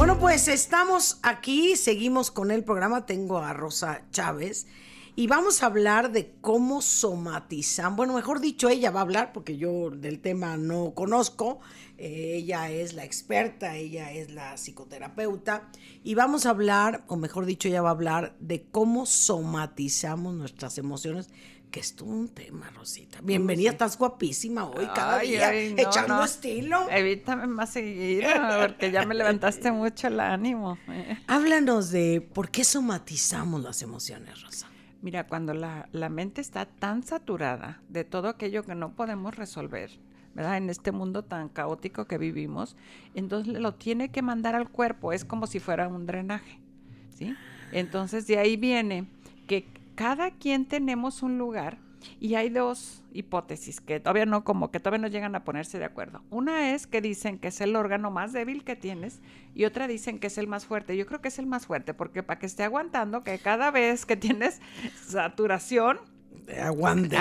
Bueno, pues estamos aquí, seguimos con el programa. Tengo a Rosa Chávez y vamos a hablar de cómo somatizan. Bueno, mejor dicho, ella va a hablar porque yo del tema no conozco. Eh, ella es la experta, ella es la psicoterapeuta y vamos a hablar, o mejor dicho, ella va a hablar de cómo somatizamos nuestras emociones que es un tema, Rosita. Bienvenida, estás guapísima hoy, cada día, echando estilo. Evítame más seguido, porque ya me levantaste mucho el ánimo. Háblanos de por qué somatizamos las emociones, Rosa. Mira, cuando la, la mente está tan saturada de todo aquello que no podemos resolver, ¿verdad? En este mundo tan caótico que vivimos, entonces lo tiene que mandar al cuerpo, es como si fuera un drenaje, ¿sí? Entonces de ahí viene que cada quien tenemos un lugar y hay dos hipótesis que todavía no, como que todavía no llegan a ponerse de acuerdo. Una es que dicen que es el órgano más débil que tienes y otra dicen que es el más fuerte. Yo creo que es el más fuerte porque para que esté aguantando, que cada vez que tienes saturación, aguante.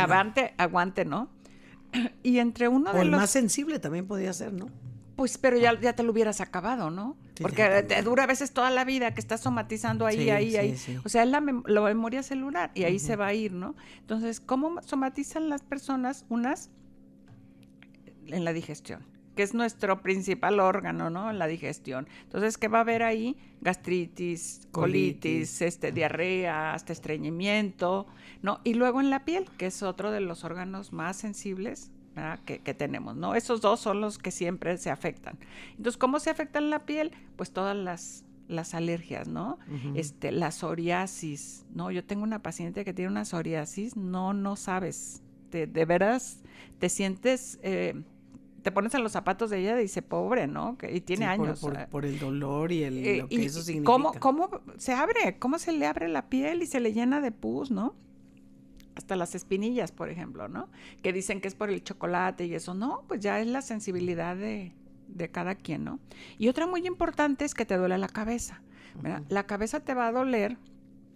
aguante, ¿no? Y entre uno o de el los... más sensible también podía ser, ¿no? Pues, pero ya, ya te lo hubieras acabado, ¿no? Porque dura a veces toda la vida que estás somatizando ahí, ahí, ahí. O sea, es la, memoria celular y ahí se va a ir, ¿no? Entonces, ¿cómo somatizan las personas? Unas en la digestión, que es nuestro principal órgano, ¿no? La digestión. Entonces, ¿qué va a haber ahí? Gastritis, colitis, este, diarrea, hasta estreñimiento, ¿no? Y luego en la piel, que es otro de los órganos más sensibles que, tenemos, ¿no? Esos dos son los que siempre se afectan. Entonces, ¿cómo se afecta la piel? Pues todas las, las alergias, ¿no? este, la psoriasis, ¿no? Yo tengo una paciente que tiene una psoriasis, no, no sabes, de veras te sientes... Eh, te pones en los zapatos de ella y dice, pobre, ¿no? y tiene años. Por, el dolor y, el, eh, lo que eso significa. ¿cómo, ¿Cómo se abre? ¿Cómo se le abre la piel y se le llena de pus, ¿no? hasta las espinillas, por ejemplo, ¿no? Que dicen que es por el chocolate y eso. No, pues ya es la sensibilidad de, cada quien, ¿no? Y otra muy importante es que te duele la cabeza. La cabeza te va a doler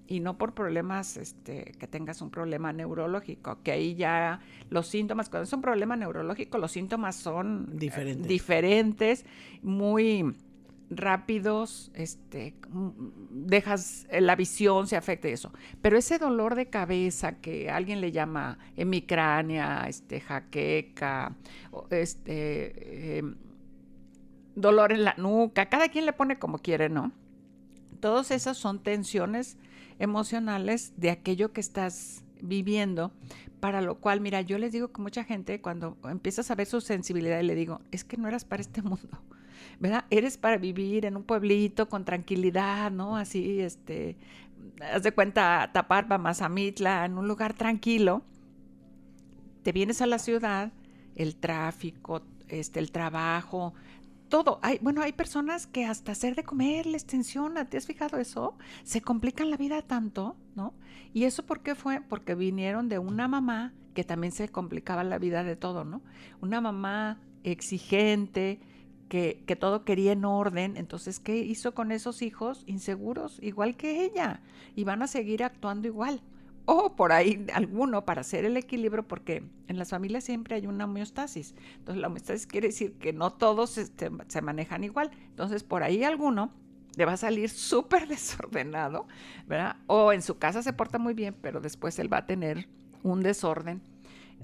y no por problemas, este, que tengas un problema neurológico, que ahí ya los síntomas, cuando es un problema neurológico, los síntomas son diferentes muy rápidos, este, mm, dejas eh, la visión, se afecta y eso. Pero ese dolor de cabeza que alguien le llama hemicránea, este, jaqueca, este, em, dolor en la nuca, cada quien le pone como quiere, ¿no? Todas esas son tensiones emocionales de aquello que estás viviendo, para lo cual, mira, yo les digo que mucha gente cuando empiezas a ver su sensibilidad le digo, es que no eras para este mundo ¿verdad? Eres para vivir en un pueblito con tranquilidad, ¿no? Así, este, haz de cuenta Taparpa, Mazamitla, en un lugar tranquilo. Te vienes a la ciudad, el tráfico, este, el trabajo, todo. Hay, bueno, hay personas que hasta hacer de comer les tensiona, ¿te has fijado eso? Se complican la vida tanto, ¿no? ¿Y eso por qué fue? Porque vinieron de una mamá que también se complicaba la vida de todo, ¿no? Una mamá exigente, que, todo quería en orden. Entonces, ¿qué hizo con esos hijos inseguros? Igual que ella. Y van a seguir actuando igual. O por ahí alguno para hacer el equilibrio, porque en las familias siempre hay una homeostasis. Entonces, la homeostasis quiere decir que no todos se manejan igual. Entonces, por ahí alguno le va a salir súper desordenado, ¿verdad? O en su casa se porta muy bien, pero después él va a tener un desorden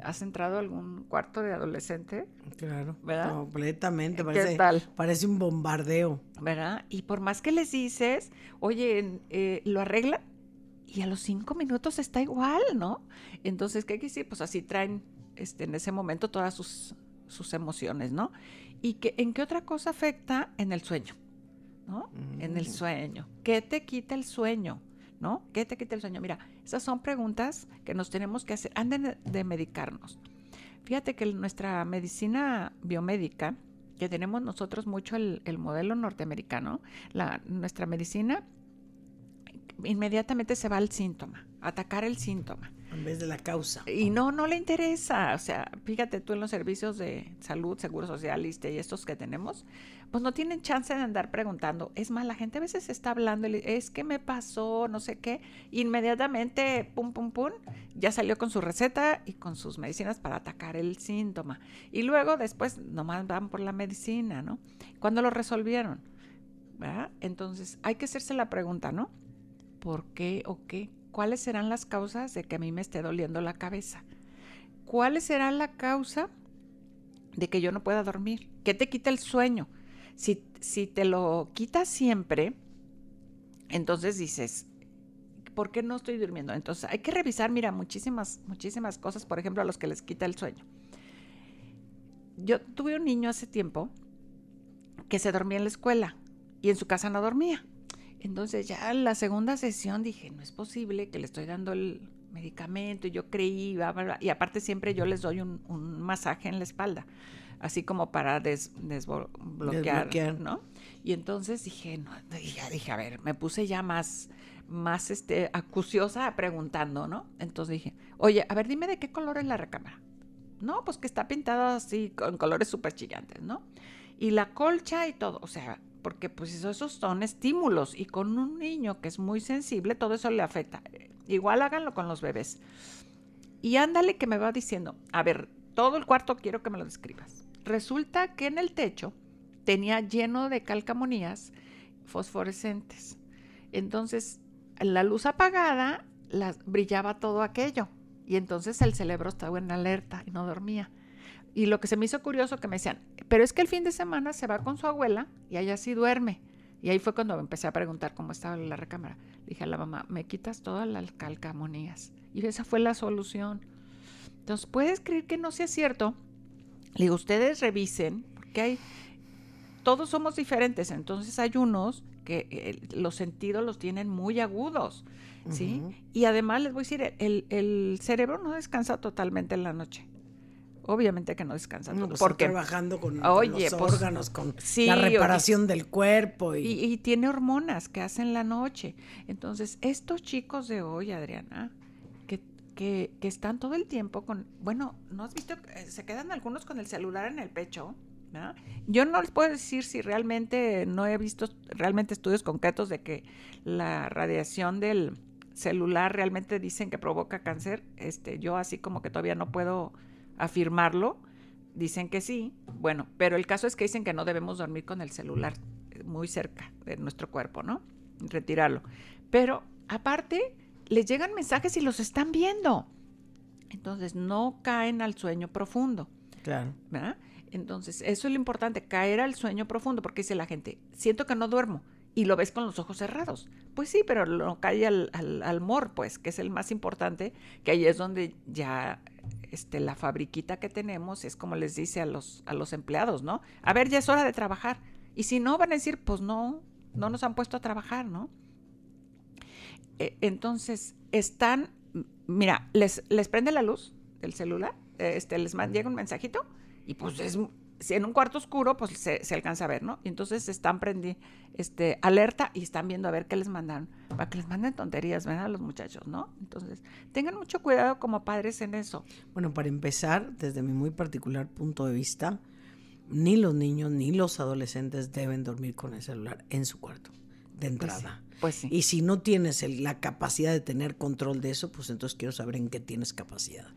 ¿Has entrado a algún cuarto de adolescente? Claro, ¿verdad? completamente. Parece, Parece un bombardeo. ¿Verdad? Y por más que les dices, oye, eh, lo arregla y a los cinco minutos está igual, ¿no? Entonces, ¿qué decir? Pues así traen este, en ese momento todas sus, sus emociones, ¿no? ¿Y que, en qué otra cosa afecta? En el sueño, ¿no? En el mm. sueño. ¿Qué te quita el sueño? ¿no? ¿Qué te quita el sueño? Mira, esas son preguntas que nos tenemos que hacer anden de medicarnos. Fíjate que nuestra medicina biomédica, que tenemos nosotros mucho el, el modelo norteamericano, la, nuestra medicina inmediatamente se va al síntoma, atacar el síntoma. En vez de la causa. Y no, no le interesa. O sea, fíjate tú en los servicios de salud, seguro social, y estos que tenemos, pues no tienen chance de andar preguntando. Es más, la gente a veces está hablando, es que me pasó, no sé qué. Inmediatamente, pum, pum, pum, ya salió con su receta y con sus medicinas para atacar el síntoma. Y luego después nomás van por la medicina, ¿no? ¿Cuándo lo resolvieron? Entonces, hay que hacerse la pregunta, ¿no? ¿Por qué o qué? cuáles serán las causas de que a mí me esté doliendo la cabeza. ¿Cuál será la causa de que yo no pueda dormir? ¿Qué te quita el sueño? Si, si te lo quitas siempre, entonces dices, ¿por qué no estoy durmiendo? Entonces hay que revisar, mira, muchísimas, muchísimas cosas, por ejemplo, a los que les quita el sueño. Yo tuve un niño hace tiempo que se dormía en la escuela y en su casa no dormía. Entonces ya la segunda sesión dije, no es posible que le estoy dando el medicamento y yo creí, y aparte siempre yo les doy un, masaje en la espalda, así como para des, desbloquear, ¿no? Y entonces dije, no, ya dije, a ver, me puse ya más, más este, acuciosa preguntando, ¿no? Entonces dije, oye, a ver, dime de qué color es la recámara. No, pues que está pintada así con colores súper chillantes, ¿no? Y la colcha y todo, o sea, porque pues esos son estímulos y con un niño que es muy sensible todo eso le afecta. Igual háganlo con los bebés. Y ándale que me va diciendo, a ver, todo el cuarto quiero que me lo describas. Resulta que en el techo tenía lleno de calcamonías fosforescentes. Entonces, la luz apagada brillaba todo aquello y entonces el cerebro estaba en alerta y no dormía. Y lo que se me hizo curioso que me decían, pero es que el fin de semana se va con su abuela y allá sí duerme. Y ahí fue cuando me empecé a preguntar cómo estaba la recámara. dije a la mamá, me quitas todas las calcamonías. Y esa fue la solución. Entonces, ¿puedes creer que no sea cierto? Le digo, ustedes revisen, porque hay, todos somos diferentes, entonces hay unos que eh, los sentidos los tienen muy agudos, ¿sí? Y además les voy a decir, el cerebro no descansa totalmente en la noche. Obviamente que no descansan. No, pues, porque trabajando con, los pues, órganos, con la reparación del cuerpo. Y... tiene hormonas que hacen la noche. Entonces, estos chicos de hoy, Adriana, que, que, están todo el tiempo con... Bueno, ¿no has visto? Eh, se quedan algunos con el celular en el pecho. Yo no les puedo decir si realmente no he visto realmente estudios concretos de que la radiación del celular realmente dicen que provoca cáncer. Este, yo así como que todavía no puedo afirmarlo? Dicen que sí. Bueno, pero el caso es que dicen que no debemos dormir con el celular eh, muy cerca de nuestro cuerpo, ¿no? Retirarlo. Pero aparte, le llegan mensajes y los están viendo. Entonces, no caen al sueño profundo. Claro. ¿Verdad? Entonces, eso es lo importante, caer al sueño profundo, porque dice la gente, siento que no duermo y lo ves con los ojos cerrados. Pues sí, pero no cae al, al, pues, que es el más importante, que ahí es donde ya este, la fabriquita que tenemos es como les dice a los, a los empleados, ¿no? A ver, ya es hora de trabajar. Y si no, van a decir, pues no, no nos han puesto a trabajar, ¿no? E, entonces, están, mira, les, les prende la luz del celular, eh, este, les llega un mensajito y pues es si en un cuarto oscuro, pues se, alcanza a ver, ¿no? Y entonces están prendi, este, alerta y están viendo a ver qué les mandan. para que les manden tonterías, ¿verdad? A los muchachos, ¿no? Entonces, tengan mucho cuidado como padres en eso. Bueno, para empezar, desde mi muy particular punto de vista, ni los niños ni los adolescentes deben dormir con el celular en su cuarto, de pues entrada. Pues sí. Y si no tienes la capacidad de tener control de eso, pues entonces quiero saber en qué tienes capacidad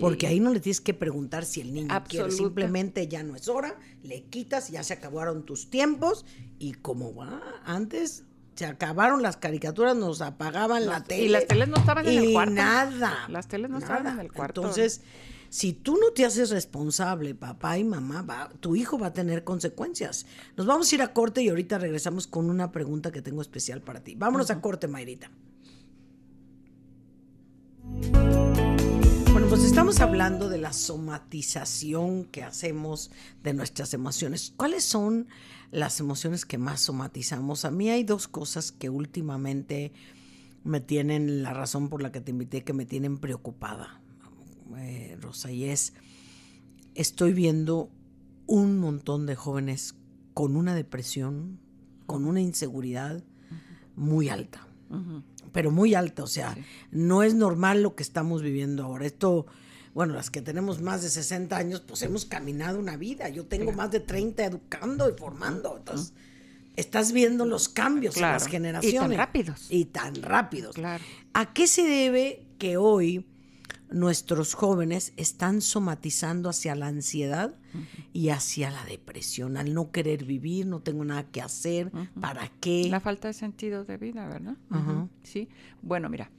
porque ahí no le tienes que preguntar si el niño quiere, simplemente ya no es hora, le quitas, ya se acabaron tus tiempos y como ah, antes se acabaron las caricaturas, nos apagaban la tele. Y las teles no estaban en el cuarto. nada. Las teles no estaban en el cuarto. Entonces, si tú no te haces responsable, papá y mamá, tu hijo va a tener consecuencias. Nos vamos a ir a corte y ahorita regresamos con una pregunta que tengo especial para ti. Vámonos a corte, Mayrita. Pues estamos hablando de la somatización que hacemos de nuestras emociones. ¿Cuáles son las emociones que más somatizamos? A mí hay dos cosas que últimamente me tienen, la razón por la que te invité, que me tienen preocupada, eh, Rosa, y es, estoy viendo un montón de jóvenes con una depresión, con una inseguridad muy alta pero muy alta, o sea, no es normal lo que estamos viviendo ahora. Esto, bueno, las que tenemos más de 60 años, pues hemos caminado una vida. Yo tengo más de 30 educando y formando, entonces... Estás viendo los cambios en las generaciones. Y tan rápidos. Y tan rápidos. Claro. ¿A qué se debe que hoy nuestros jóvenes están somatizando hacia la ansiedad y hacia la depresión, al no querer vivir, no tengo nada que hacer, ¿para qué? La falta de sentido de vida, ¿verdad? Sí. Bueno, mira,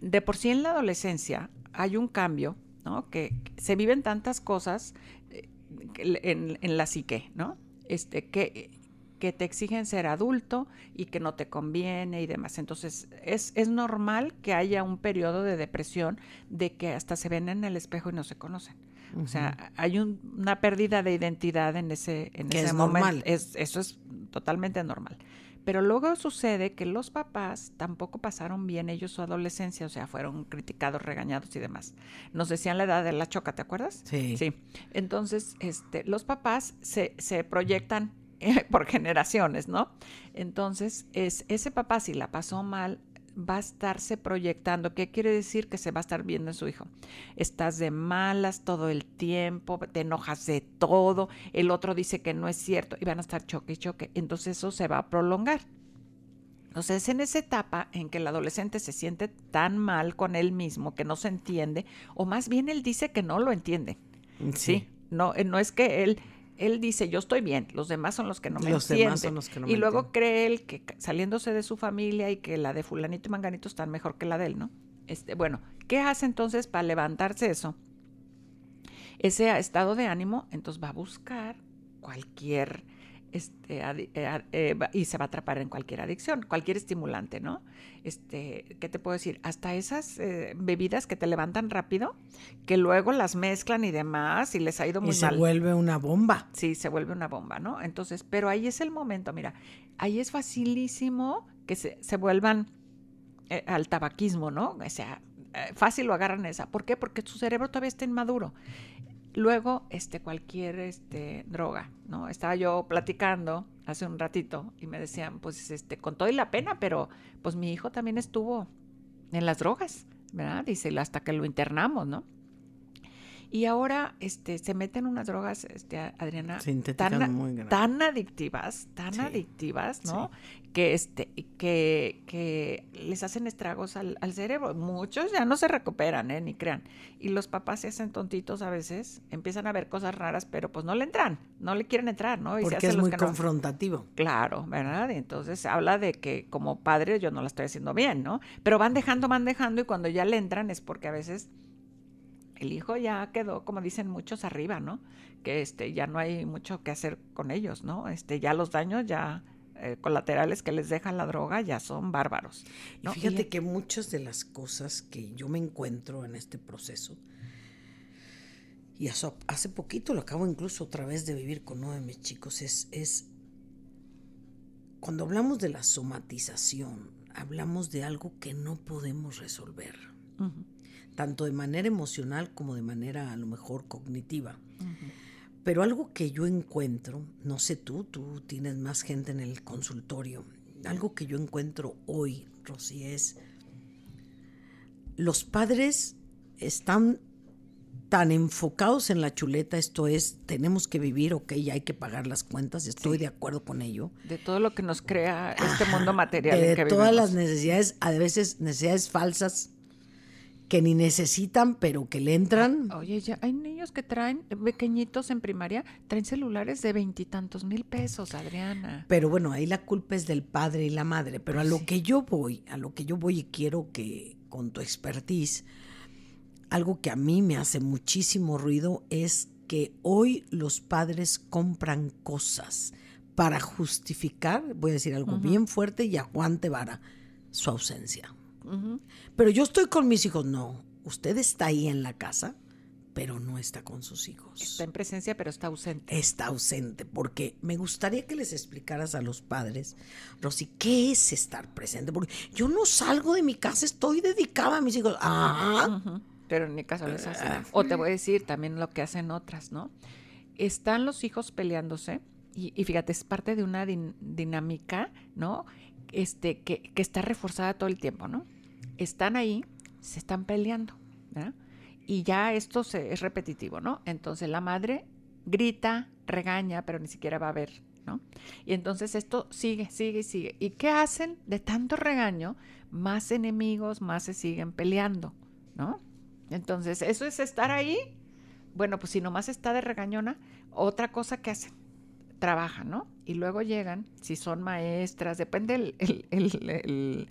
de por sí en la adolescencia hay un cambio, ¿no? Que se viven tantas cosas eh, en, en la psique, ¿no? Este, que que te exigen ser adulto y que no te conviene y demás. Entonces, es, es normal que haya un periodo de depresión de que hasta se ven en el espejo y no se conocen. O sea, hay una pérdida de identidad en ese, en ese momento. Es, eso es totalmente normal. Pero luego sucede que los papás tampoco pasaron bien ellos su adolescencia, o sea, fueron criticados, regañados y demás. Nos decían la edad de la choca, ¿te acuerdas? Sí. Sí. Entonces, este, los papás se, se proyectan por generaciones, ¿no? Entonces, es, ese papá si la pasó mal, va a estarse proyectando. ¿Qué quiere decir? Que se va a estar viendo en su hijo. Estás de malas todo el tiempo, te enojas de todo, el otro dice que no es cierto y van a estar choque y choque. Entonces eso se va a prolongar. Entonces, en esa etapa en que el adolescente se siente tan mal con él mismo que no se entiende, o más bien él dice que no lo entiende. Mm, sí. No, eh, no es que él él dice, yo estoy bien, los demás son los que no me los y luego cree él que saliéndose de su familia y que la de fulanito y manganito están mejor que la de él, ¿no? Este, bueno, ¿qué hace entonces para levantarse eso? Ese estado de ánimo, entonces va a buscar cualquier este, eh, eh, y se va a atrapar en cualquier adicción, cualquier estimulante, ¿no? Este, ¿Qué te puedo decir? Hasta esas eh, bebidas que te levantan rápido, que luego las mezclan y demás, y les ha ido muy y se vuelve una bomba. Sí, se vuelve una bomba, ¿no? Entonces, pero ahí es el momento, mira, ahí es facilísimo que se, vuelvan al tabaquismo, ¿no? O sea, fácil lo agarran esa. ¿Por qué? Porque su cerebro todavía está inmaduro. Luego, este, cualquier este, droga, ¿no? Estaba yo platicando hace un ratito y me decían, pues, este, con todo y la pena, pero pues mi hijo también estuvo en las drogas, ¿verdad? Dice, hasta que lo internamos, ¿no? Y ahora este, se meten unas drogas, este, Adriana, tan, tan, adictivas, tan adictivas, ¿no? Que, este, que, que les hacen estragos al, cerebro. Muchos ya no se recuperan, ¿eh? ni crean. Y los papás se hacen tontitos a veces, empiezan a ver cosas raras, pero pues no le entran, no le quieren entrar, ¿no? Y Porque es muy confrontativo. Claro, ¿verdad? Y entonces habla de que como padre yo no la estoy haciendo bien, ¿no? Pero van dejando, van dejando y cuando ya le entran es porque a veces el hijo ya quedó, como dicen muchos, arriba, ¿no? Que este, ya no hay mucho que hacer con ellos, ¿no? Este, ya los daños ya eh, colaterales que les deja la droga ya son bárbaros. Y fíjate que muchas de las cosas que yo me encuentro en este proceso, y hace poquito lo acabo incluso otra vez de vivir con uno de mis chicos, es, es cuando hablamos de la somatización, hablamos de algo que no podemos resolver tanto de manera emocional como de manera a lo mejor cognitiva. Pero algo que yo encuentro, no sé tú, tú tienes más gente en el consultorio, algo que yo encuentro hoy, Rosy, es los padres están tan enfocados en la chuleta, esto es, tenemos que vivir, ok, hay que pagar las cuentas, estoy de acuerdo con ello. De todo lo que nos crea este mundo material. De, todas las necesidades, a veces necesidades falsas, que ni necesitan, pero que le entran. Oye, ya hay niños que traen, pequeñitos en primaria, traen celulares de veintitantos mil pesos, Adriana. Pero bueno, ahí la culpa es del padre y la madre. Pero a lo que yo voy, a lo que yo voy y quiero que con tu expertise, algo que a mí me hace muchísimo ruido es que hoy los padres compran cosas para justificar, voy a decir algo bien fuerte y aguante vara, su ausencia. Pero yo estoy con mis hijos. No, usted está ahí en la casa, pero no está con sus hijos. Está en presencia, pero está ausente. Está ausente, porque me gustaría que les explicaras a los padres, Rosy, ¿qué es estar presente? Porque yo no salgo de mi casa, estoy dedicada a mis hijos. Ah. Pero en mi caso les es ah. O te voy a decir también lo que hacen otras, ¿no? Están los hijos peleándose, y, fíjate, es parte de una dinámica, ¿no? Este, que, que está reforzada todo el tiempo, ¿no? están ahí, se están peleando, Y ya esto es repetitivo, ¿no? Entonces la madre grita, regaña, pero ni siquiera va a ver, ¿no? Y entonces esto sigue, sigue y sigue. ¿Y qué hacen de tanto regaño? Más enemigos, más se siguen peleando, ¿no? Entonces, eso es estar ahí. Bueno, pues si nomás está de regañona, otra cosa que hacen, trabajan, ¿no? Y luego llegan, si son maestras, depende el, el,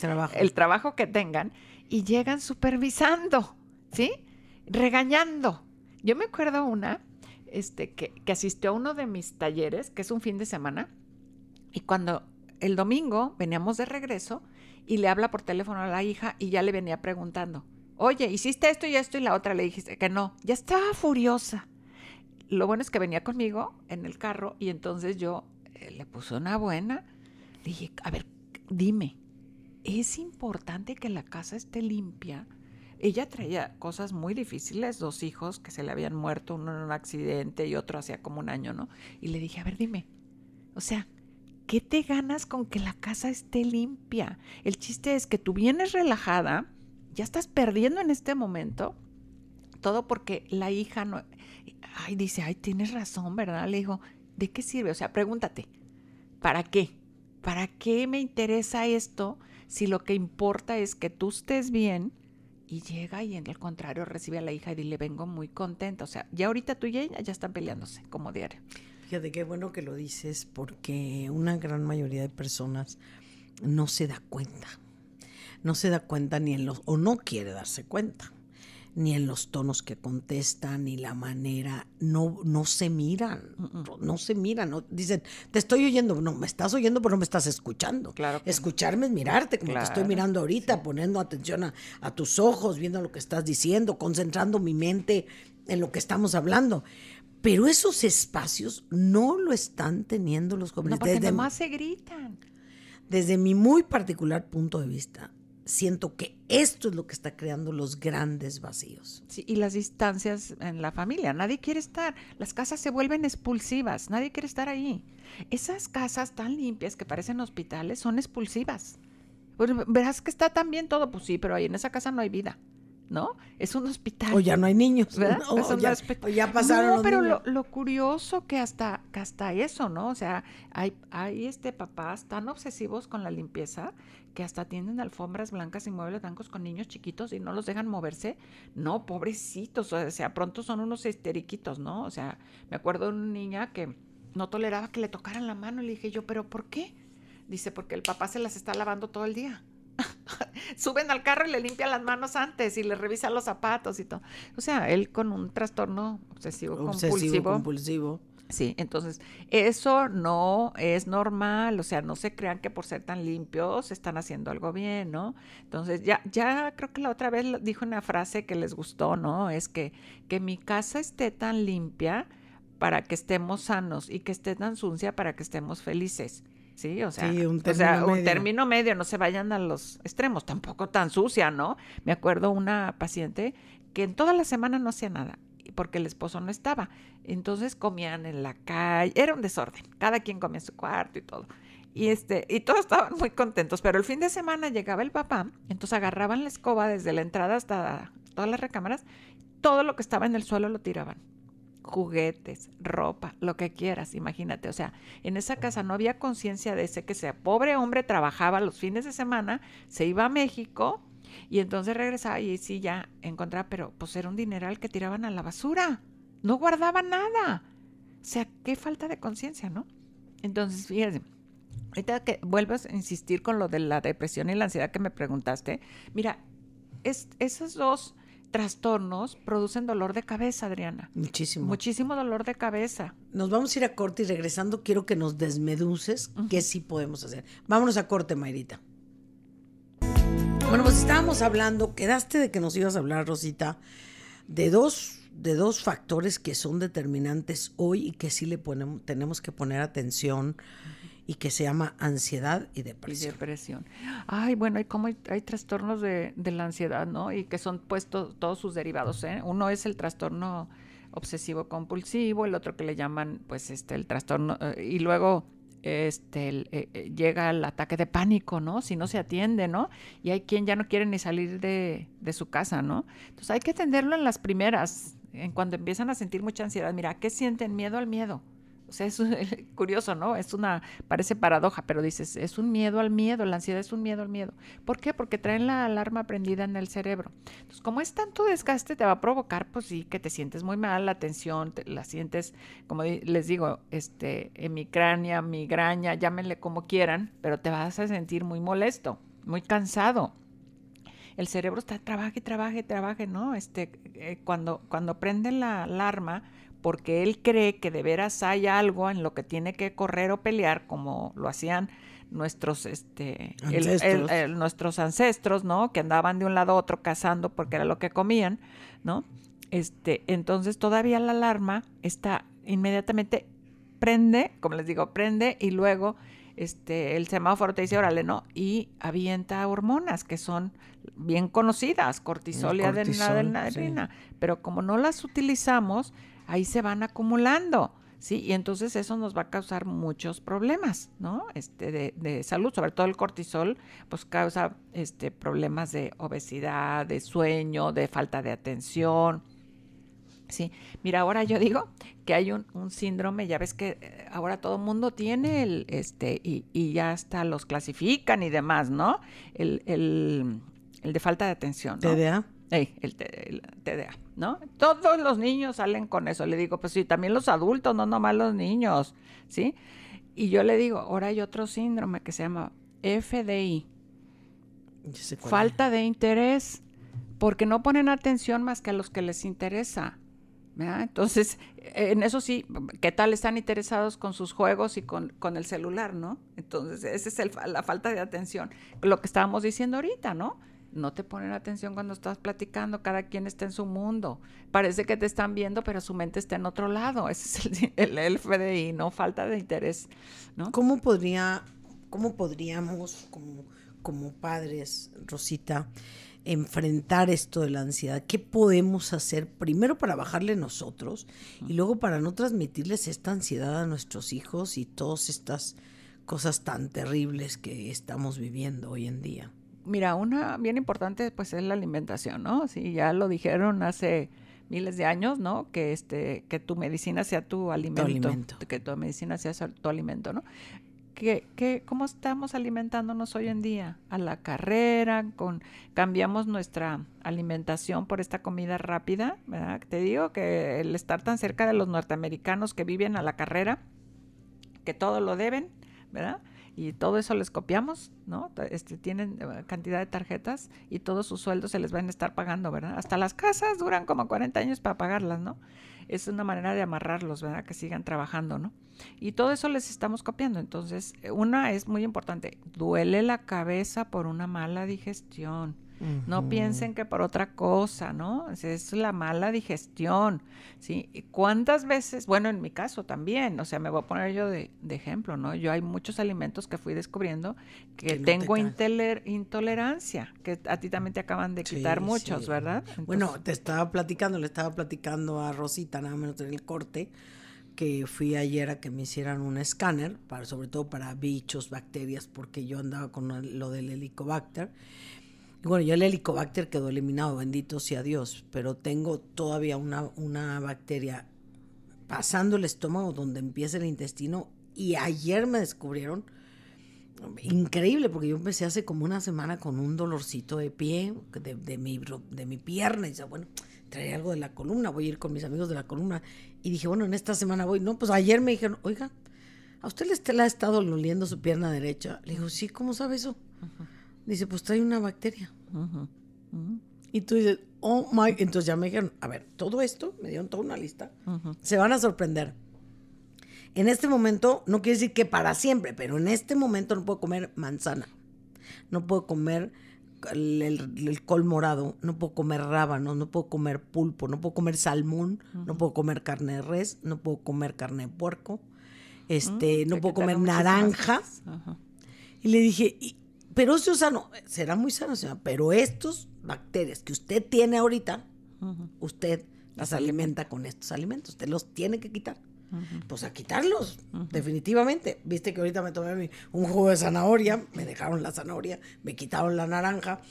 trabajo. que tengan, y llegan supervisando, ¿sí? Regañando. Yo me acuerdo una este, que, que asistió a uno de mis talleres, que es un fin de semana, y cuando el domingo veníamos de regreso y le habla por teléfono a la hija y ya le venía preguntando, oye, hiciste esto y esto y la otra le dijiste que no, ya estaba furiosa. Lo bueno es que venía conmigo en el carro y entonces yo eh, le puse una buena. Le dije, a ver, dime, ¿es importante que la casa esté limpia? Ella traía cosas muy difíciles, dos hijos que se le habían muerto, uno en un accidente y otro hacía como un año, ¿no? Y le dije, a ver, dime, o sea, ¿qué te ganas con que la casa esté limpia? El chiste es que tú vienes relajada, ya estás perdiendo en este momento todo porque la hija no, ay, dice, ay, tienes razón, ¿verdad? Le dijo. ¿de qué sirve? O sea, pregúntate, ¿para qué? ¿Para qué me interesa esto si lo que importa es que tú estés bien? Y llega y en el contrario recibe a la hija y le vengo muy contenta. O sea, ya ahorita tú y ella ya están peleándose como diario. Fíjate qué bueno que lo dices porque una gran mayoría de personas no se da cuenta. No se da cuenta ni en los, o no quiere darse cuenta ni en los tonos que contestan, ni la manera, no, no se miran, no, se miran, no, dicen, te estoy oyendo, no, me estás oyendo, pero no me estás escuchando. Claro Escucharme es mirarte, como te estoy mirando ahorita, poniendo atención a, tus ojos, viendo lo que estás diciendo, concentrando mi mente en lo que estamos hablando. Pero esos espacios no lo están teniendo los jóvenes. No, porque se gritan. Desde mi muy particular punto de vista, siento que esto es lo que está creando los grandes vacíos. y las distancias en la familia. Nadie quiere estar. Las casas se vuelven expulsivas. Nadie quiere estar ahí. Esas casas tan limpias que parecen hospitales son expulsivas. Pues, verás que está tan bien todo, pues sí, pero ahí en esa casa no hay vida. ¿no? Es un hospital. O ya no hay niños, ¿verdad? ya, pasaron. No, pero Lo, curioso que hasta, que hasta eso, ¿no? O sea, hay, hay este papás tan obsesivos con la limpieza que hasta tienen alfombras blancas y muebles blancos con niños chiquitos y no los dejan moverse. No, pobrecitos, o sea, pronto son unos esteriquitos, ¿no? O sea, me acuerdo de una niña que no toleraba que le tocaran la mano y le dije yo, ¿pero por qué? Dice, porque el papá se las está lavando todo el día. Suben al carro y le limpian las manos antes y le revisan los zapatos y todo. O sea, él con un trastorno obsesivo, compulsivo. Sí, entonces eso no es normal, o sea, no se crean que por ser tan limpios están haciendo algo bien, ¿no? Entonces ya, ya creo que la otra vez dijo una frase que les gustó, ¿no? Es que que mi casa esté tan limpia para que estemos sanos y que esté tan sucia para que estemos felices. Sí, o sea, un, término, medio. no se vayan a los extremos, tampoco tan sucia, ¿no? Me acuerdo una paciente que en toda la semana no hacía nada porque el esposo no estaba. Entonces comían en la calle, era un desorden, cada quien comía en su cuarto y todo. Y, este, y todos estaban muy contentos, pero el fin de semana llegaba el papá, entonces agarraban la escoba desde la entrada hasta todas las recámaras, todo lo que estaba en el suelo lo tiraban juguetes, ropa, lo que quieras, imagínate. O sea, en esa casa no había conciencia de ese que sea pobre hombre trabajaba los fines de semana, se iba a México y entonces regresaba y sí ya encontraba, pero pues era un dineral que tiraban a la basura, no guardaba nada. O sea, qué falta de conciencia, ¿no? Entonces, fíjense. Ahorita que vuelvas a insistir con lo de la depresión y la ansiedad que me preguntaste, mira, es, esas dos trastornos producen dolor de cabeza, Adriana. Muchísimo. Muchísimo dolor de cabeza. Nos vamos a ir a corte y regresando quiero que nos desmeduces que qué sí podemos hacer. Vámonos a corte, Mayrita. Bueno, pues estábamos hablando, quedaste de que nos ibas a hablar, Rosita, de dos, de dos factores que son determinantes hoy y que sí le ponemos, tenemos que poner atención y que se llama ansiedad y depresión. Y depresión. Ay, bueno, y como hay, trastornos de, de, la ansiedad, ¿no? Y que son puestos todos sus derivados, ¿eh? Uno es el trastorno obsesivo compulsivo, el otro que le llaman pues este el trastorno eh, y luego este, eh, eh, llega el ataque de pánico, ¿no? Si no se atiende, ¿no? Y hay quien ya no quiere ni salir de, de su casa, ¿no? Entonces hay que atenderlo en las primeras, en cuando empiezan a sentir mucha ansiedad. Mira, ¿qué sienten? Miedo al miedo es curioso, ¿no? Es una, parece paradoja, pero dices, es un miedo al miedo, la ansiedad es un miedo al miedo. ¿Por qué? Porque traen la alarma prendida en el cerebro. Entonces, como es tanto desgaste, te va a provocar, pues sí, que te sientes muy mal, la tensión, la sientes, como les digo, este, hemicrania, migraña, llámenle como quieran, pero te vas a sentir muy molesto, muy cansado el cerebro está trabaje, trabaje, trabaje, ¿no? Este, eh, cuando, cuando prende la alarma, porque él cree que de veras hay algo en lo que tiene que correr o pelear, como lo hacían nuestros, este, ancestros. nuestros ancestros, ¿no? Que andaban de un lado a otro cazando porque era lo que comían, ¿no? Este, entonces todavía la alarma está inmediatamente prende, como les digo, prende y luego este, el semáforo te dice, órale, ¿no? Y avienta hormonas que son bien conocidas, cortisol, y adrenalina. Pero como no las utilizamos, ahí se van acumulando. ¿sí? Y entonces eso nos va a causar muchos problemas, ¿no? Este, de, salud, sobre todo el cortisol, pues causa este, problemas de obesidad, de sueño, de falta de atención. Sí, mira, ahora yo digo que hay un, síndrome, ya ves que eh, ahora todo el mundo tiene el, este, y, ya hasta los clasifican y demás, ¿no? El, el, el de falta de atención. ¿no? TDA. Sí, el TDA. ¿no? Todos los niños salen con eso. Le digo, pues sí, también los adultos, no nomás los niños, ¿sí? Y yo le digo, ahora hay otro síndrome que se llama FDI. Falta de interés, porque no ponen atención más que a los que les interesa. ¿verdad? Entonces, en eso sí, ¿qué tal están interesados con sus juegos y con, el celular, no? Entonces, esa es la falta de atención, lo que estábamos diciendo ahorita, ¿no? no te ponen atención cuando estás platicando, cada quien está en su mundo. Parece que te están viendo, pero su mente está en otro lado. Ese es el, el, el FDI, ¿no? Falta de interés, ¿no? ¿Cómo, podría, cómo podríamos, como, como padres, Rosita, enfrentar esto de la ansiedad? ¿Qué podemos hacer primero para bajarle nosotros y luego para no transmitirles esta ansiedad a nuestros hijos y todas estas cosas tan terribles que estamos viviendo hoy en día? mira, una bien importante pues es la alimentación, ¿no? Sí, ya lo dijeron hace miles de años, ¿no? Que este que tu medicina sea tu alimento, que tu medicina sea tu alimento, ¿no? ¿Qué, qué, cómo estamos alimentándonos hoy en día? A la carrera, con cambiamos nuestra alimentación por esta comida rápida, ¿verdad? Te digo que el estar tan cerca de los norteamericanos que viven a la carrera, que todo lo deben, ¿verdad? y todo eso les copiamos, ¿no? Este, tienen eh, cantidad de tarjetas y todos sus sueldos se les van a estar pagando, ¿verdad? Hasta las casas duran como 40 años para pagarlas, ¿no? Es una manera de amarrarlos, ¿verdad? Que sigan trabajando, ¿no? Y todo eso les estamos copiando. Entonces, eh, una es muy importante, duele la cabeza por una mala digestión no piensen que por otra cosa, ¿no? Es la mala digestión, ¿sí? ¿Cuántas veces, bueno, en mi caso también, o sea, me voy a poner yo de, ejemplo, ¿no? Yo hay muchos alimentos que fui descubriendo que, tengo intolerancia, que a ti también te acaban de quitar muchos, ¿verdad? bueno, te estaba platicando, le estaba platicando a Rosita, nada menos en el corte, que fui ayer a que me hicieran un escáner, para, sobre todo para bichos, bacterias, porque yo andaba con lo del helicobacter. Y bueno, ya el helicobacter quedó eliminado, bendito sea Dios, pero tengo todavía una, una bacteria pasando el estómago donde empieza el intestino y ayer me descubrieron, increíble, porque yo empecé hace como una semana con un dolorcito de pie, de, de mi, de mi pierna, y dije, bueno, traeré algo de la columna, voy a ir con mis amigos de la columna. Y dije, bueno, en esta semana voy. No, pues ayer me dijeron, oiga, ¿a usted le ha estado oliendo su pierna derecha? Le digo, sí, ¿cómo sabe eso? Dice, pues trae una bacteria. Y tú dices, oh my. Entonces ya me dijeron, a ver, todo esto, me dieron toda una lista. Se van a sorprender. En este momento, no quiere decir que para siempre, pero en este momento no puedo comer manzana. No puedo comer el, col morado, no puedo comer rábano, no puedo comer pulpo, no puedo comer salmón, no puedo comer carne de res, no puedo comer carne de puerco, mm, este, no puedo comer naranja. Y le dije, pero eso sano, será muy sano, pero estos bacterias que usted tiene ahorita, usted las alimenta con estos alimentos, usted los tiene que quitar. Pues a quitarlos, definitivamente. Viste que ahorita me tomé un jugo de zanahoria, me dejaron la zanahoria, me quitaron la naranja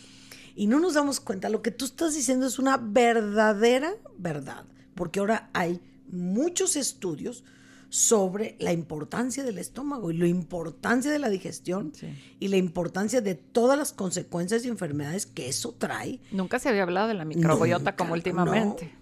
y no nos damos cuenta. Lo que tú estás diciendo es una verdadera verdad, porque ahora hay muchos estudios sobre la importancia del estómago y la importancia de la digestión y la importancia de todas las consecuencias y enfermedades que eso trae. Nunca se había hablado de la microbiota como últimamente.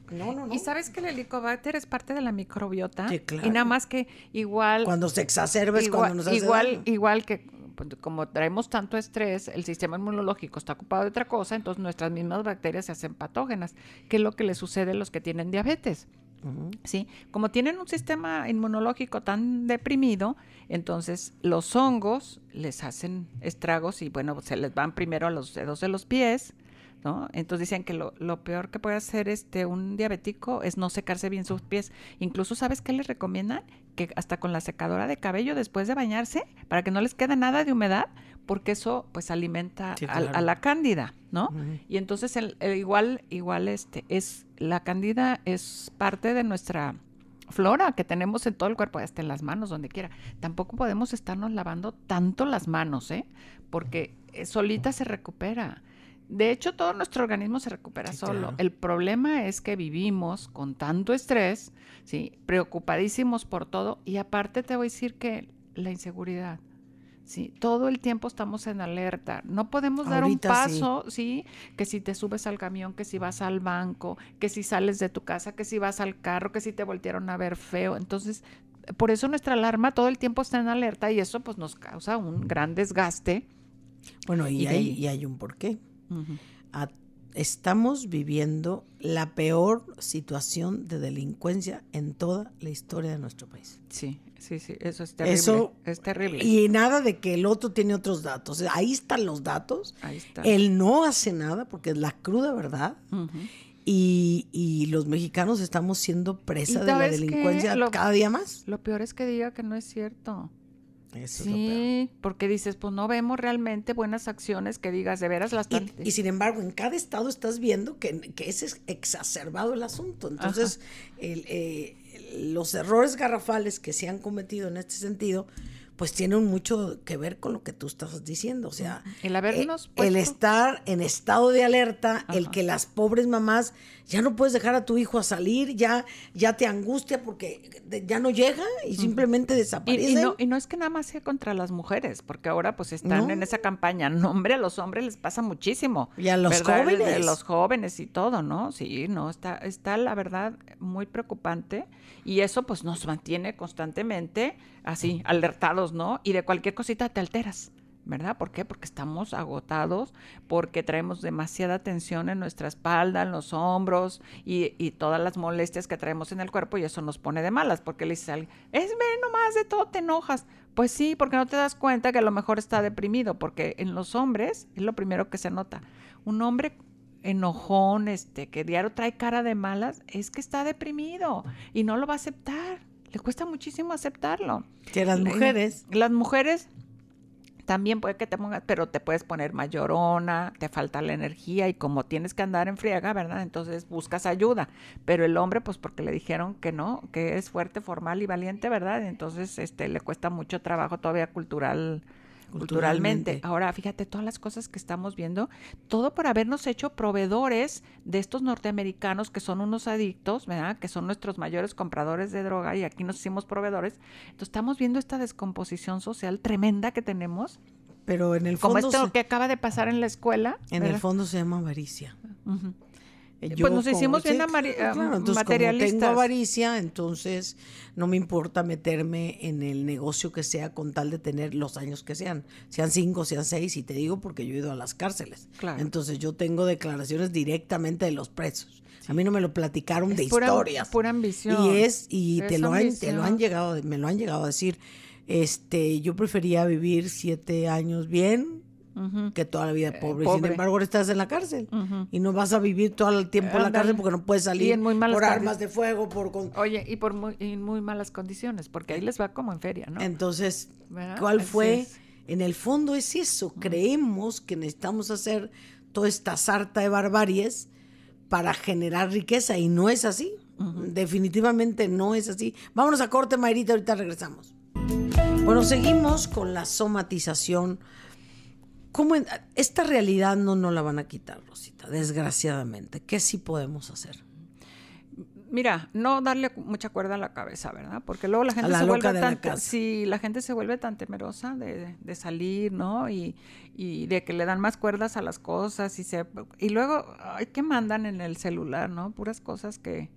Y sabes que el helicobacter es parte de la microbiota. Y nada más que igual. Cuando se exacerba es igual, cuando nos hace igual, igual que pues, como traemos tanto estrés, el sistema inmunológico está ocupado de otra cosa, entonces nuestras mismas bacterias se hacen patógenas, que es lo que le sucede a los que tienen diabetes. ¿Sí? Como tienen un sistema inmunológico tan deprimido, entonces los hongos les hacen estragos y bueno, se les van primero a los dedos de los pies, ¿no? Entonces dicen que lo, lo, peor que puede hacer este un diabético es no secarse bien sus pies. Incluso, ¿sabes qué les recomiendan? Que hasta con la secadora de cabello después de bañarse, para que no les quede nada de humedad, porque eso pues alimenta a, la cándida, ¿no? Y entonces el, eh, igual, igual este, es, la cándida es parte de nuestra flora que tenemos en todo el cuerpo, hasta en las manos, donde quiera. Tampoco podemos estarnos lavando tanto las manos, ¿eh? Porque eh, solita se recupera. De hecho, todo nuestro organismo se recupera solo. El problema es que vivimos con tanto estrés, ¿sí? preocupadísimos por todo y aparte te voy a decir que la inseguridad. ¿sí? Todo el tiempo estamos en alerta. No podemos dar un paso, sí. Que si te subes al camión, que si vas al banco, que si sales de tu casa, que si vas al carro, que si te voltearon a ver feo. Entonces, por eso nuestra alarma todo el tiempo está en alerta y eso pues nos causa un gran desgaste. Bueno, y, hay, y hay, un porqué. estamos viviendo la peor situación de delincuencia en toda la historia de nuestro país. Sí, Sí, sí, eso es terrible. Eso es terrible. Y nada de que el otro tiene otros datos. Ahí están los datos. Ahí está. Él no hace nada porque es la cruda verdad. y, los mexicanos estamos siendo presa de la delincuencia cada día más. Lo peor es que diga que no es cierto. Eso sí, porque dices, pues no vemos realmente buenas acciones que digas, de veras las y, y sin embargo, en cada estado estás viendo que, ese es exacerbado el asunto. Entonces, el, eh, los errores garrafales que se han cometido en este sentido pues tienen mucho que ver con lo que tú estás diciendo. O sea, el habernos. Eh, el estar en estado de alerta, el que las pobres mamás ya no puedes dejar a tu hijo a salir, ya, ya te angustia porque ya no llega y simplemente desaparece. Y, no, es que nada más sea contra las mujeres, porque ahora pues están en esa campaña. No, hombre, a los hombres les pasa muchísimo. Y a los jóvenes. A los jóvenes y todo, ¿no? Sí, no, está, está la verdad muy preocupante. Y eso pues nos mantiene constantemente así, alertados, ¿no? Y de cualquier cosita te alteras. ¿verdad? ¿Por qué? Porque estamos agotados, porque traemos demasiada tensión en nuestra espalda, en los hombros y, y todas las molestias que traemos en el cuerpo y eso nos pone de malas, porque le dices a alguien, es más de todo, te enojas. Pues sí, porque no te das cuenta que a lo mejor está deprimido, porque en los hombres es lo primero que se nota. Un hombre enojón, este, que diario trae cara de malas, es que está deprimido y no lo va a aceptar. Le cuesta muchísimo aceptarlo. Que las eh, mujeres. Las mujeres también puede que te pongas, pero te puedes poner mayorona, te falta la energía y como tienes que andar en friega, ¿verdad? Entonces buscas ayuda. Pero el hombre, pues porque le dijeron que no, que es fuerte, formal y valiente, ¿verdad? Entonces este, le cuesta mucho trabajo todavía cultural culturalmente. Ahora, fíjate todas las cosas que estamos viendo, todo por habernos hecho proveedores de estos norteamericanos que son unos adictos, ¿verdad? Que son nuestros mayores compradores de droga y aquí nos hicimos proveedores. Entonces, estamos viendo esta descomposición social tremenda que tenemos. Pero en el fondo... Como esto que acaba de pasar en la escuela. En el fondo se llama avaricia. Eh, pues nos hicimos bien ah, materialistas. tengo avaricia, entonces no me importa meterme en el negocio que sea con tal de tener los años que sean, sean cinco, sean seis, y te digo porque yo he ido a las cárceles. Entonces yo tengo declaraciones directamente de los presos. A mí no me lo platicaron de pura, historias. Pura ambición. Y es y te lo han, llegado, me lo han llegado a decir. Este, yo prefería vivir siete años bien que toda la vida eh, pobre. Sin embargo, ahora estás en la cárcel y no vas a vivir todo el tiempo en la cárcel porque no puedes salir por armas de fuego, por... Oye, y por muy, malas condiciones, porque ahí les va como en feria, ¿no? Entonces, ¿cuál fue? En el fondo es eso, creemos que necesitamos hacer toda esta sarta de barbaries para generar riqueza y no es así. Definitivamente no es así. Vámonos a corte, Mayrita, ahorita regresamos. Bueno, seguimos con la somatización ¿Cómo esta realidad no nos la van a quitar, Rosita, desgraciadamente. ¿Qué sí podemos hacer? Mira, no darle mucha cuerda a la cabeza, ¿verdad? Porque luego la gente se vuelve tan la la gente se vuelve tan temerosa de, salir, ¿no? Y, y, de que le dan más cuerdas a las cosas y se y luego hay que mandan en el celular, ¿no? Puras cosas que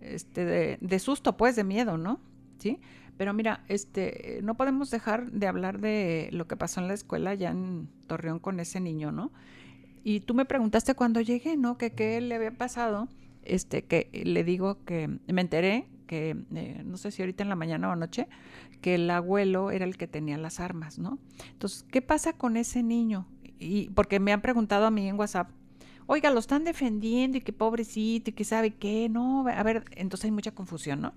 este de, de susto, pues, de miedo, ¿no? Sí. Pero mira, este, no podemos dejar de hablar de lo que pasó en la escuela ya en Torreón con ese niño, ¿no? Y tú me preguntaste cuando llegué, ¿no? Que qué le había pasado. Este, que le digo que me enteré que, eh, no sé si ahorita en la mañana o anoche, que el abuelo era el que tenía las armas, ¿no? Entonces, ¿qué pasa con ese niño? Y porque me han preguntado a mí en WhatsApp oiga, lo están defendiendo y qué pobrecito y que sabe qué, no, a ver, entonces hay mucha confusión, ¿no?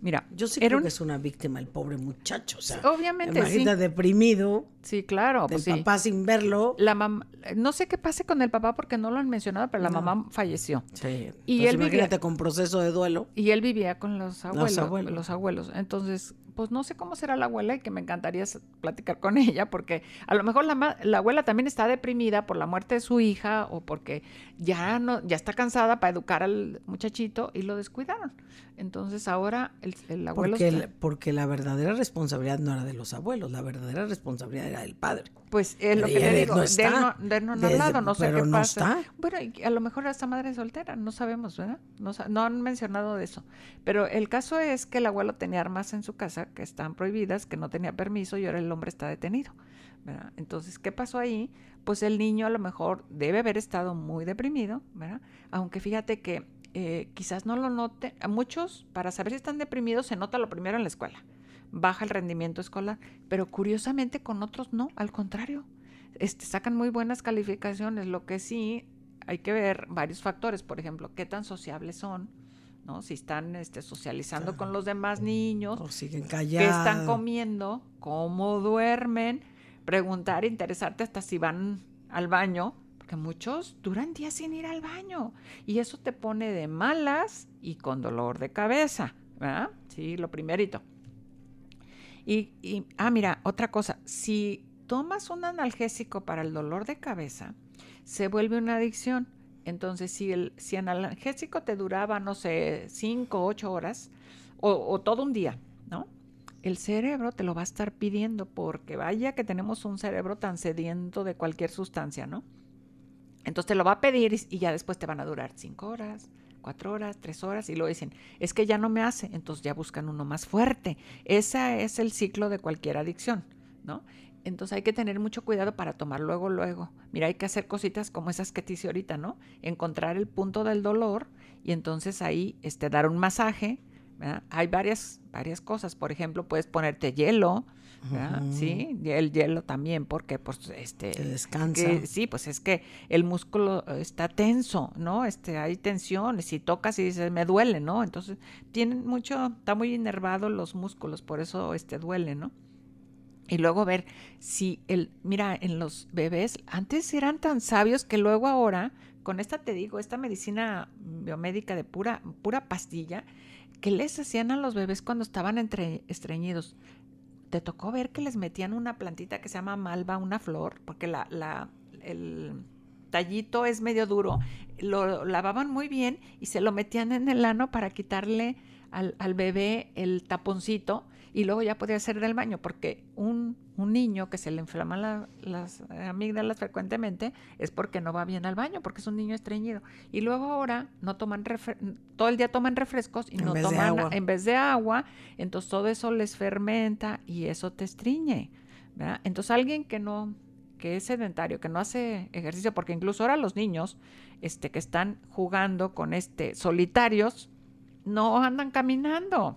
Mira, yo sé creo que es una víctima el pobre muchacho, o sea, obviamente imagina deprimido. Sí, claro, pues papá sin verlo. La mamá, no sé qué pase con el papá porque no lo han mencionado, pero la mamá falleció. Sí. Y él imagínate vivía... con proceso de duelo. Y él vivía con los abuelos, los abuelos. Los abuelos. Entonces, pues no sé cómo será la abuela y que me encantaría platicar con ella, porque a lo mejor la, abuela también está deprimida por la muerte de su hija o porque ya, no, ya está cansada para educar al muchachito y lo descuidaron. Entonces ahora el, abuelo... Porque, la verdadera responsabilidad no era de los abuelos, la verdadera responsabilidad era del padre. Pues es lo que le digo, no de no, de no no sé qué pasa. Bueno, a lo mejor esta madre soltera, no sabemos, ¿verdad? No, no han mencionado de eso. Pero el caso es que el abuelo tenía armas en su casa que están prohibidas, que no tenía permiso y ahora el hombre está detenido. Entonces, ¿qué pasó ahí? Pues el niño a lo mejor debe haber estado muy deprimido, ¿verdad? aunque fíjate que eh, quizás no lo note. muchos, para saber si están deprimidos, se nota lo primero en la escuela. Baja el rendimiento escolar, pero curiosamente con otros no, al contrario. Este, sacan muy buenas calificaciones, lo que sí hay que ver varios factores, por ejemplo, qué tan sociables son, si están este, socializando con los demás niños, o pues, qué están comiendo, cómo duermen, preguntar, interesarte hasta si van al baño, porque muchos duran días sin ir al baño y eso te pone de malas y con dolor de cabeza, ¿verdad? Sí, lo primerito. Y, y ah, mira, otra cosa, si tomas un analgésico para el dolor de cabeza, se vuelve una adicción entonces, si el si analgésico te duraba, no sé, cinco, ocho horas o, todo un día, ¿no? El cerebro te lo va a estar pidiendo porque vaya que tenemos un cerebro tan sediento de cualquier sustancia, ¿no? Entonces te lo va a pedir y ya después te van a durar cinco horas, cuatro horas, tres horas y lo dicen, es que ya no me hace, entonces ya buscan uno más fuerte. Ese es el ciclo de cualquier adicción, ¿no? Entonces hay que tener mucho cuidado para tomar luego, luego. Mira, hay que hacer cositas como esas que te hice ahorita, ¿no? Encontrar el punto del dolor y entonces ahí este, dar un masaje. Hay varias, varias cosas. Por ejemplo, puedes ponerte hielo, Uh Sí, el hielo también, porque pues este... descansa. sí, pues es que el músculo está tenso, ¿no? Este, hay tensiones, si tocas y dices, me duele, ¿no? Entonces, tienen mucho, está muy inervado los músculos, por eso este duele, ¿no? y luego ver si el, mira, en los bebés antes eran tan sabios que luego ahora, con esta te digo, esta medicina biomédica de pura, pura pastilla, que les hacían a los bebés cuando estaban entre, estreñidos? ¿Te tocó ver que les metían una plantita que se llama malva, una flor? Porque la, el tallito es medio duro, lo lavaban muy bien y se lo metían en el ano para quitarle al, al bebé el taponcito y luego ya podía ser del baño, porque un, un niño que se le inflaman las amígdalas frecuentemente es porque no va bien al baño, porque es un niño estreñido. Y luego ahora no toman todo el día toman refrescos y no toman en vez de agua, entonces todo eso les fermenta y eso te estriñe. ¿verdad? Entonces alguien que no que es sedentario, que no hace ejercicio, porque incluso ahora los niños este, que están jugando con este solitarios, no andan caminando.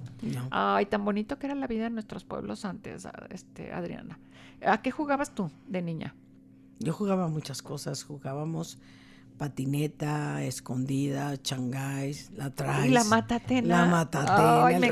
Ay, tan bonito que era la vida en nuestros pueblos antes, ah, este, Adriana. ¿A qué jugabas tú de niña? Yo jugaba muchas cosas, jugábamos patineta, escondida, changáis, la traes. Y la matatena. La matatena, Ay, me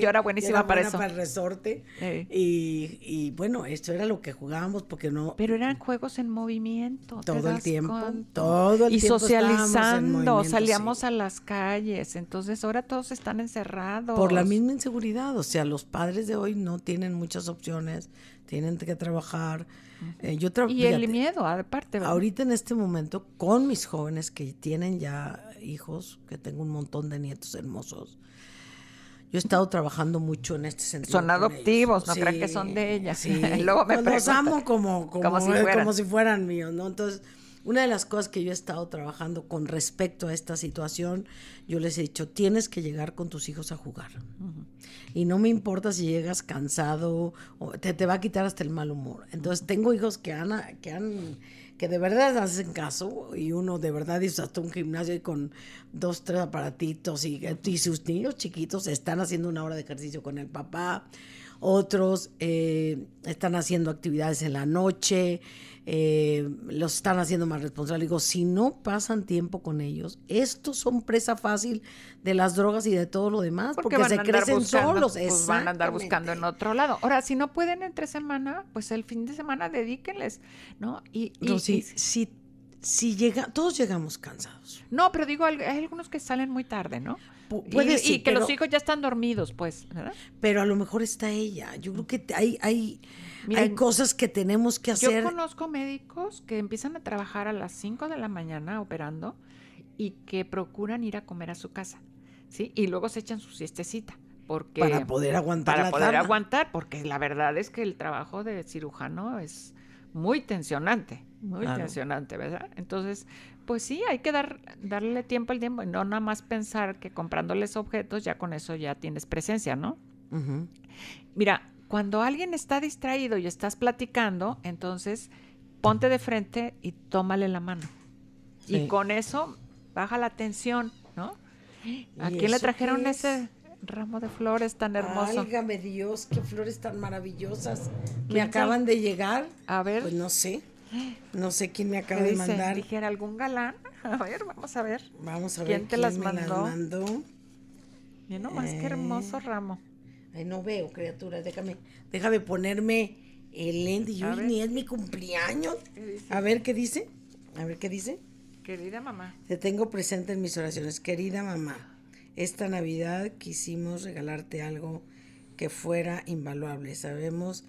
Yo era buenísima para eso. el resorte. Y, bueno, esto era lo que jugábamos porque no... Pero eran juegos en movimiento. Todo el tiempo, todo el y tiempo. socializando, salíamos a las calles. Entonces ahora todos están encerrados. Por la misma inseguridad, o sea, los padres de hoy no tienen muchas opciones tienen que trabajar. Eh, yo y el miedo, aparte. Ahorita en este momento, con mis jóvenes que tienen ya hijos, que tengo un montón de nietos hermosos, yo he estado trabajando mucho en este sentido. Son adoptivos, no sí, que son de ellas. Sí. Luego me pues los amo como, si como si fueran míos, ¿no? Entonces una de las cosas que yo he estado trabajando con respecto a esta situación, yo les he dicho, tienes que llegar con tus hijos a jugar. Y no me importa si llegas cansado, o te, va a quitar hasta el mal humor. Entonces, tengo hijos que han, que han que de verdad hacen caso y uno de verdad hizo hasta un gimnasio con dos, tres aparatitos y, y, sus niños chiquitos están haciendo una hora de ejercicio con el papá, otros eh, están haciendo actividades en la noche, eh, los están haciendo más responsables. Digo, si no pasan tiempo con ellos, estos son presa fácil de las drogas y de todo lo demás, porque, se crecen solos. Pues, van a andar buscando en otro lado. Ahora, si no pueden entre semana, pues el fin de semana dedíquenles, ¿no? Y, si, si llega, todos llegamos cansados. No, pero digo, hay algunos que salen muy tarde, ¿no? y, que los hijos ya están dormidos, pues. ¿verdad? Pero a lo mejor está ella. Yo creo que hay, hay hay cosas que tenemos que hacer. Yo conozco médicos que empiezan a trabajar a las 5 de la mañana operando y que procuran ir a comer a su casa, ¿sí? Y luego se echan su siestecita. Porque, para poder aguantar. Para poder aguantar, porque la verdad es que el trabajo de cirujano es muy tensionante, muy tensionante, ¿verdad? Entonces, pues sí, hay que dar, darle tiempo al tiempo y no nada más pensar que comprándoles objetos ya con eso ya tienes presencia, ¿no? Mira, cuando alguien está distraído y estás platicando, entonces ponte de frente y tómale la mano. Y con eso baja la tensión, ¿no? ¿A quién le trajeron ese ramo de flores tan hermoso? Válgame Dios, qué flores tan maravillosas me acaban de llegar. A ver. Pues no sé. No sé quién me acaba de mandar. Dijera algún galán. A ver, vamos a ver. Vamos a ver quién, te las, mandó? las nomás, qué eh, hermoso ramo no veo, criatura, déjame, déjame ponerme el lente. hoy ni es mi cumpleaños. A ver qué dice. A ver qué dice. Querida mamá. Te tengo presente en mis oraciones. Querida mamá, esta Navidad quisimos regalarte algo que fuera invaluable. Sabemos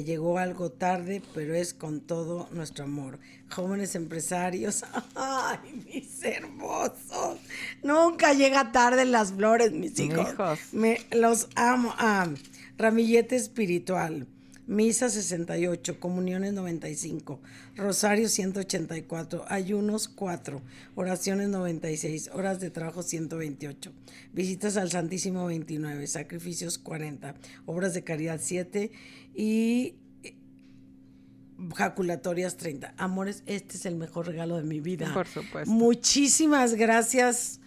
llegó algo tarde, pero es con todo nuestro amor. Jóvenes empresarios, ay, mis hermosos. Nunca llega tarde las flores, mis hijos. Me, los amo. Ah, ramillete espiritual misa 68, comuniones 95, rosario 184, ayunos 4, oraciones 96, horas de trabajo 128, visitas al Santísimo 29, sacrificios 40, obras de caridad 7 y eh, jaculatorias 30. Amores, este es el mejor regalo de mi vida. Por supuesto. Muchísimas gracias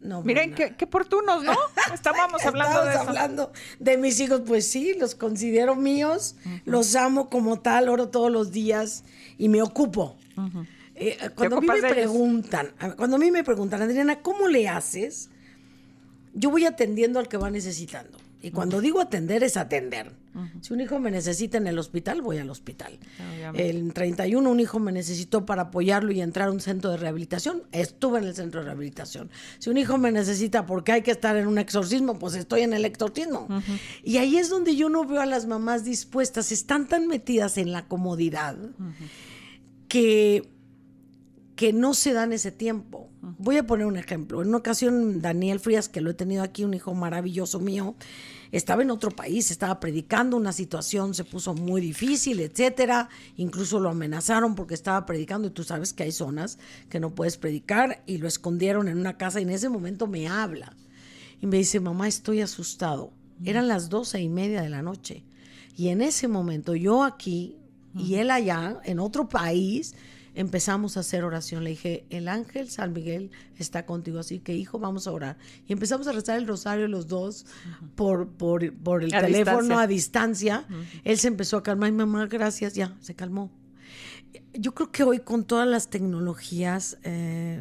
Miren, qué, qué, oportunos, ¿no? Estábamos hablando de eso. hablando de mis hijos, pues sí, los considero míos, los amo como tal, oro todos los días y me ocupo. Eh, cuando a preguntan, cuando a mí me preguntan, Adriana, ¿cómo le haces? Yo voy atendiendo al que va necesitando. Y cuando digo atender es atender. Si un hijo me necesita en el hospital, voy al hospital. En 31 un hijo me necesitó para apoyarlo y entrar a un centro de rehabilitación, estuve en el centro de rehabilitación. Si un hijo me necesita porque hay que estar en un exorcismo, pues estoy en el exorcismo. Y ahí es donde yo no veo a las mamás dispuestas, están tan metidas en la comodidad que que no se dan ese tiempo. Voy a poner un ejemplo. En una ocasión, Daniel Frías, que lo he tenido aquí, un hijo maravilloso mío, estaba en otro país, estaba predicando, una situación se puso muy difícil, etcétera. Incluso lo amenazaron porque estaba predicando y tú sabes que hay zonas que no puedes predicar y lo escondieron en una casa y en ese momento me habla y me dice, mamá, estoy asustado. Eran las doce y media de la noche. Y en ese momento yo aquí y él allá, en otro país, empezamos a hacer oración. Le dije, el ángel San Miguel está contigo, así que hijo, vamos a orar. Y empezamos a rezar el rosario los dos por, por, el teléfono a distancia. Él se empezó a calmar, y mamá, gracias, ya, se calmó. Yo creo que hoy con todas las tecnologías, eh,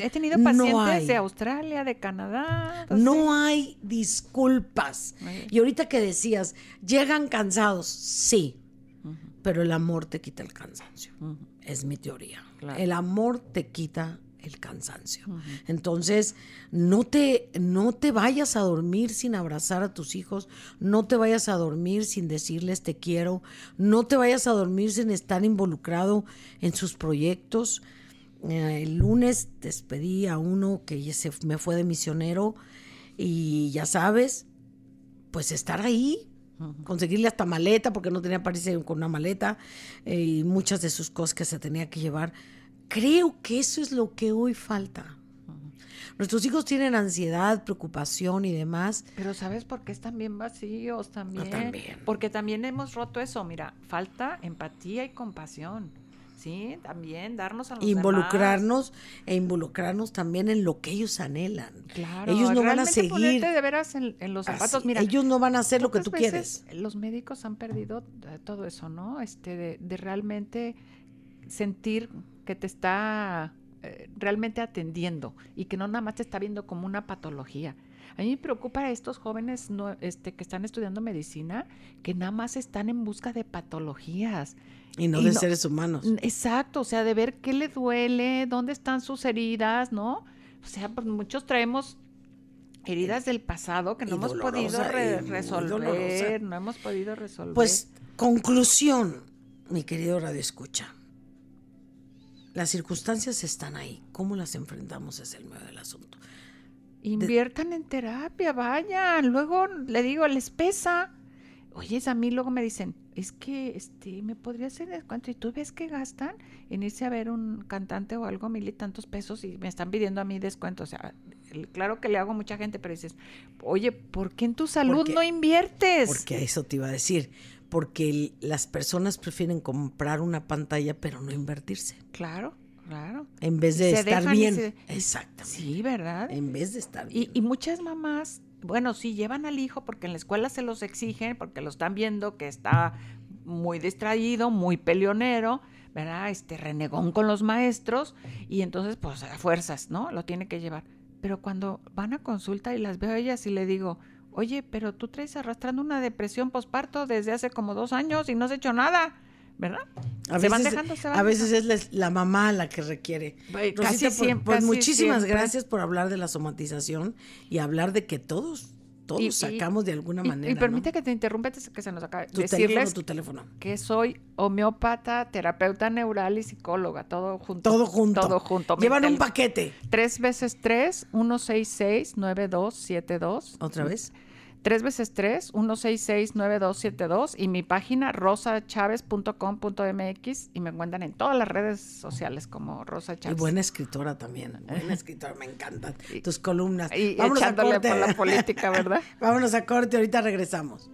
he tenido pacientes de Australia, de Canadá. No hay disculpas. Y ahorita que decías, llegan cansados, sí, pero el amor te quita el cansancio es mi teoría. El amor te quita el cansancio. Entonces, no te, no te vayas a dormir sin abrazar a tus hijos, no te vayas a dormir sin decirles te quiero, no te vayas a dormir sin estar involucrado en sus proyectos. Eh, el lunes despedí a uno que se me fue de misionero y ya sabes, pues estar ahí conseguirle hasta maleta, porque no tenía parís con una maleta, eh, y muchas de sus cosas que se tenía que llevar. Creo que eso es lo que hoy falta. Nuestros hijos tienen ansiedad, preocupación y demás. Pero ¿sabes por qué están bien vacíos también. Porque también hemos roto eso, mira, falta empatía y compasión. Sí, también darnos a Involucrarnos e involucrarnos también en lo que ellos anhelan. Claro, ellos no van a seguir. de veras en, los zapatos, Ellos no van a hacer lo que tú quieres. Los médicos han perdido todo eso, ¿no? Este, de, realmente sentir que te está eh, realmente atendiendo y que no nada más te está viendo como una patología. A mí me preocupa a estos jóvenes este, que están estudiando medicina que nada más están en busca de patologías y no de seres humanos. Exacto, o sea, de ver qué le duele, dónde están sus heridas, ¿no? O sea, pues muchos traemos heridas del pasado que no hemos podido resolver, no hemos podido resolver. Pues conclusión, mi querido Radio Escucha. Las circunstancias están ahí. ¿Cómo las enfrentamos es el medio del asunto? Inviertan en terapia, vayan. Luego le digo, les pesa. Oye, a mí luego me dicen, es que este, me podría hacer descuento. Y tú ves que gastan en irse a ver un cantante o algo mil y tantos pesos y me están pidiendo a mí descuento. O sea, claro que le hago a mucha gente, pero dices, oye, ¿por qué en tu salud no inviertes? Porque eso te iba a decir. Porque las personas prefieren comprar una pantalla, pero no invertirse. Claro. Claro. En vez de estar bien. Exactamente. Sí, ¿verdad? En vez de estar bien. Y, y muchas mamás bueno, sí, llevan al hijo porque en la escuela se los exigen, porque lo están viendo que está muy distraído, muy peleonero, ¿verdad? Este renegón con los maestros y entonces pues a fuerzas, ¿no? Lo tiene que llevar. Pero cuando van a consulta y las veo a ellas y le digo, oye, pero tú traes arrastrando una depresión posparto desde hace como dos años y no has hecho nada. ¿verdad? A veces, a veces es la, mamá la que requiere. casi pues muchísimas gracias por hablar de la somatización y hablar de que todos todos sacamos de alguna manera. Y, permite que te interrumpa que se nos acabe. Decirles Que soy homeópata, terapeuta neural y psicóloga, todo junto. Todo junto. Todo junto. Llevan un paquete. Tres veces tres, uno seis seis nueve dos siete dos. Otra vez. 3 veces 3 166 9272 y mi página rosachaves.com.mx y me encuentran en todas las redes sociales como Rosa Chávez. Y buena escritora también, buena escritora, me encantan tus columnas. Y a por la política, ¿verdad? Vámonos a corte, ahorita regresamos.